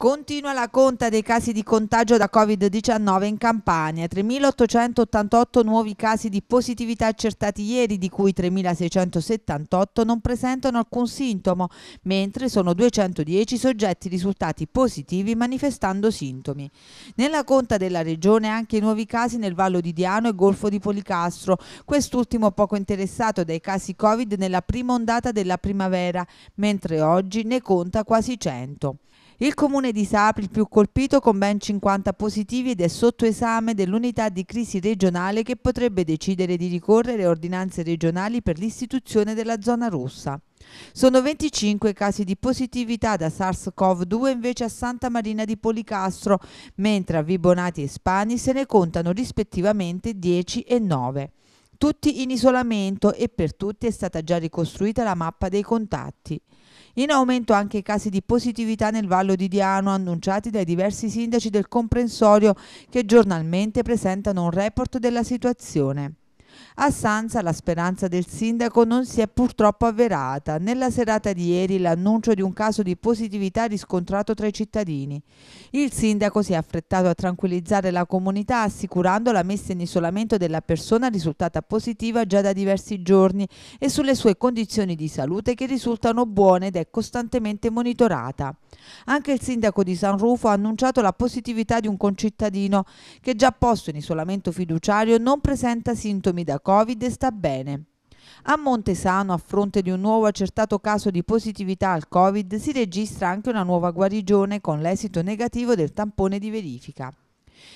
Continua la conta dei casi di contagio da Covid-19 in Campania. 3.888 nuovi casi di positività accertati ieri, di cui 3.678 non presentano alcun sintomo, mentre sono 210 soggetti risultati positivi manifestando sintomi. Nella conta della regione anche i nuovi casi nel Vallo di Diano e Golfo di Policastro, quest'ultimo poco interessato dai casi Covid nella prima ondata della primavera, mentre oggi ne conta quasi 100. Il comune di Sapri, il più colpito, con ben 50 positivi ed è sotto esame dell'unità di crisi regionale che potrebbe decidere di ricorrere a ordinanze regionali per l'istituzione della zona rossa. Sono 25 casi di positività da SARS-CoV-2 invece a Santa Marina di Policastro, mentre a Vibonati e Spani se ne contano rispettivamente 10 e 9 tutti in isolamento e per tutti è stata già ricostruita la mappa dei contatti. In aumento anche i casi di positività nel Vallo di Diano annunciati dai diversi sindaci del comprensorio che giornalmente presentano un report della situazione. A Sanza la speranza del sindaco non si è purtroppo avverata. Nella serata di ieri l'annuncio di un caso di positività riscontrato tra i cittadini. Il sindaco si è affrettato a tranquillizzare la comunità assicurando la messa in isolamento della persona risultata positiva già da diversi giorni e sulle sue condizioni di salute che risultano buone ed è costantemente monitorata. Anche il sindaco di San Rufo ha annunciato la positività di un concittadino che già posto in isolamento fiduciario non presenta sintomi da da Covid sta bene. A Montesano, a fronte di un nuovo accertato caso di positività al Covid, si registra anche una nuova guarigione con l'esito negativo del tampone di verifica.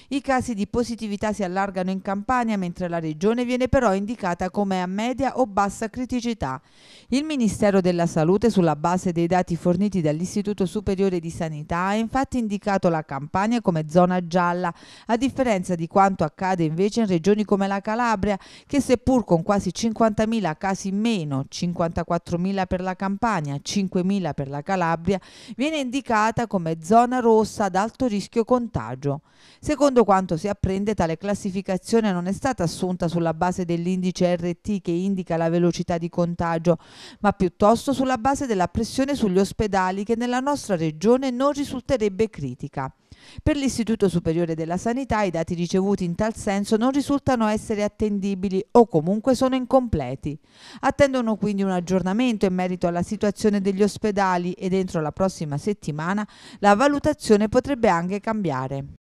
I casi di positività si allargano in Campania, mentre la regione viene però indicata come a media o bassa criticità. Il Ministero della Salute, sulla base dei dati forniti dall'Istituto Superiore di Sanità, ha infatti indicato la Campania come zona gialla, a differenza di quanto accade invece in regioni come la Calabria, che seppur con quasi 50.000 casi in meno, 54.000 per la Campania, 5.000 per la Calabria, viene indicata come zona rossa ad alto rischio contagio. Se Secondo quanto si apprende, tale classificazione non è stata assunta sulla base dell'indice RT che indica la velocità di contagio, ma piuttosto sulla base della pressione sugli ospedali che nella nostra regione non risulterebbe critica. Per l'Istituto Superiore della Sanità i dati ricevuti in tal senso non risultano essere attendibili o comunque sono incompleti. Attendono quindi un aggiornamento in merito alla situazione degli ospedali e entro la prossima settimana la valutazione potrebbe anche cambiare.